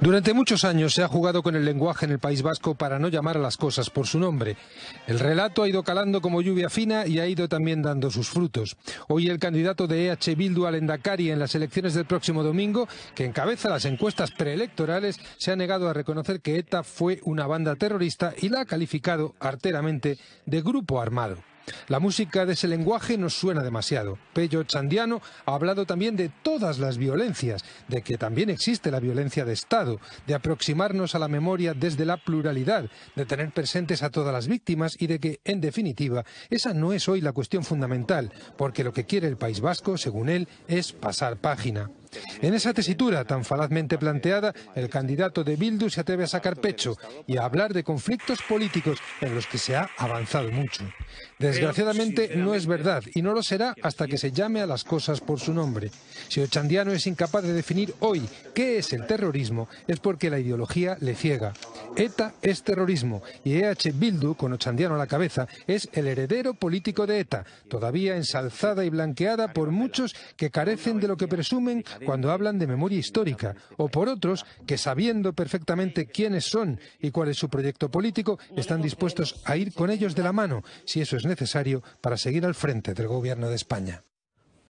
Durante muchos años se ha jugado con el lenguaje en el País Vasco para no llamar a las cosas por su nombre. El relato ha ido calando como lluvia fina y ha ido también dando sus frutos. Hoy el candidato de EH Bildu al en las elecciones del próximo domingo, que encabeza las encuestas preelectorales, se ha negado a reconocer que ETA fue una banda terrorista y la ha calificado arteramente de grupo armado. La música de ese lenguaje nos suena demasiado. Pello Chandiano ha hablado también de todas las violencias, de que también existe la violencia de Estado, de aproximarnos a la memoria desde la pluralidad, de tener presentes a todas las víctimas y de que, en definitiva, esa no es hoy la cuestión fundamental, porque lo que quiere el País Vasco, según él, es pasar página. En esa tesitura tan falazmente planteada, el candidato de Bildu se atreve a sacar pecho y a hablar de conflictos políticos en los que se ha avanzado mucho. Desgraciadamente no es verdad y no lo será hasta que se llame a las cosas por su nombre. Si Ochandiano es incapaz de definir hoy qué es el terrorismo, es porque la ideología le ciega. ETA es terrorismo y EH Bildu, con Ochandiano a la cabeza, es el heredero político de ETA, todavía ensalzada y blanqueada por muchos que carecen de lo que presumen cuando hablan de memoria histórica, o por otros que sabiendo perfectamente quiénes son y cuál es su proyecto político, están dispuestos a ir con ellos de la mano, si eso es necesario, para seguir al frente del gobierno de España.